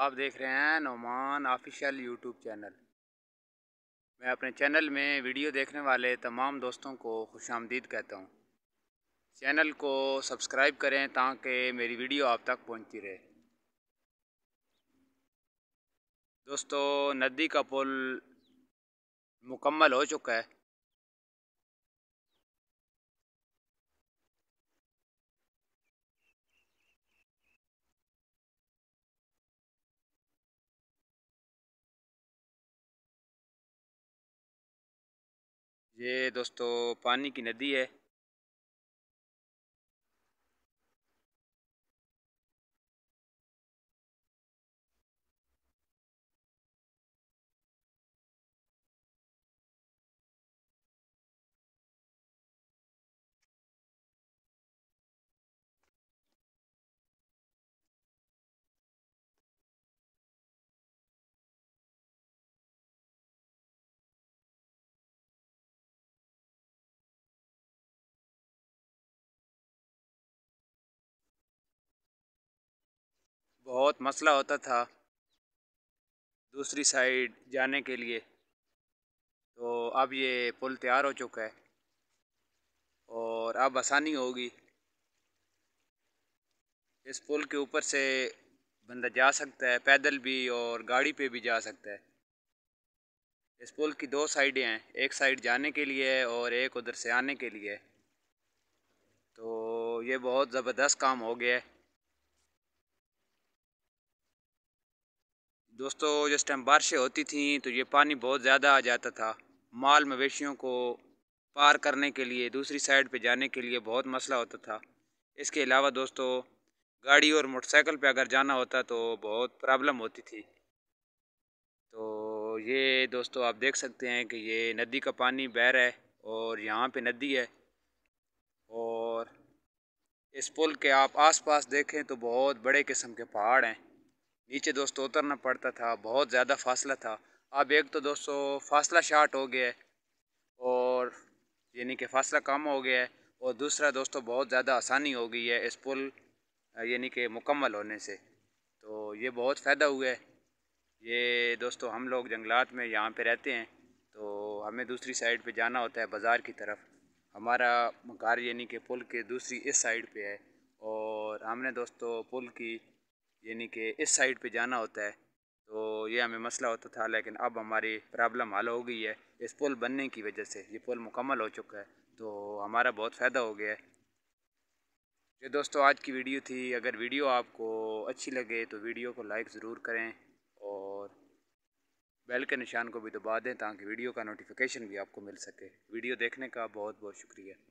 आप देख रहे हैं नोमान ऑफिशियल यूट्यूब चैनल मैं अपने चैनल में वीडियो देखने वाले तमाम दोस्तों को खुश आमदीद कहता हूँ चैनल को सब्सक्राइब करें ताकि मेरी वीडियो आप तक पहुँचती रहे दोस्तों नदी का पुल मुकम्मल हो चुका है ये दोस्तों पानी की नदी है बहुत मसला होता था दूसरी साइड जाने के लिए तो अब ये पुल तैयार हो चुका है और अब आसानी होगी इस पुल के ऊपर से बंदा जा सकता है पैदल भी और गाड़ी पे भी जा सकता है इस पुल की दो साइडें हैं एक साइड जाने के लिए है और एक उधर से आने के लिए तो ये बहुत ज़बरदस्त काम हो गया है दोस्तों जिस टाइम बारिशें होती थी तो ये पानी बहुत ज़्यादा आ जाता था माल मवेशियों को पार करने के लिए दूसरी साइड पे जाने के लिए बहुत मसला होता था इसके अलावा दोस्तों गाड़ी और मोटरसाइकिल पे अगर जाना होता तो बहुत प्रॉब्लम होती थी तो ये दोस्तों आप देख सकते हैं कि ये नदी का पानी बह रहा है और यहाँ पे नदी है और इस पुल के आप आसपास देखें तो बहुत बड़े किस्म के पहाड़ हैं नीचे दोस्तों उतरना पड़ता था बहुत ज़्यादा फासला था अब एक तो दोस्तों फासला शार्ट हो गया है और यानी कि फासला कम हो गया है और दूसरा दोस्तों बहुत ज़्यादा आसानी हो गई है इस पुल यानी कि मुकम्मल होने से तो ये बहुत फ़ायदा हुआ है ये दोस्तों हम लोग जंगलात में यहाँ पे रहते हैं तो हमें दूसरी साइड पे जाना होता है बाज़ार की तरफ हमारा घर यानी कि पुल के दूसरी इस साइड पे है और हमने दोस्तों पुल की यानी कि इस साइड पे जाना होता है तो ये हमें मसला होता था लेकिन अब हमारी प्रॉब्लम हल हो गई है इस पुल बनने की वजह से ये पुल मुकम्मल हो चुका है तो हमारा बहुत फ़ायदा हो गया है ये दोस्तों आज की वीडियो थी अगर वीडियो आपको अच्छी लगे तो वीडियो को लाइक ज़रूर करें और बेल के निशान को भी दबा दें ताकि वीडियो का नोटिफिकेशन भी आपको मिल सके वीडियो देखने का बहुत बहुत शुक्रिया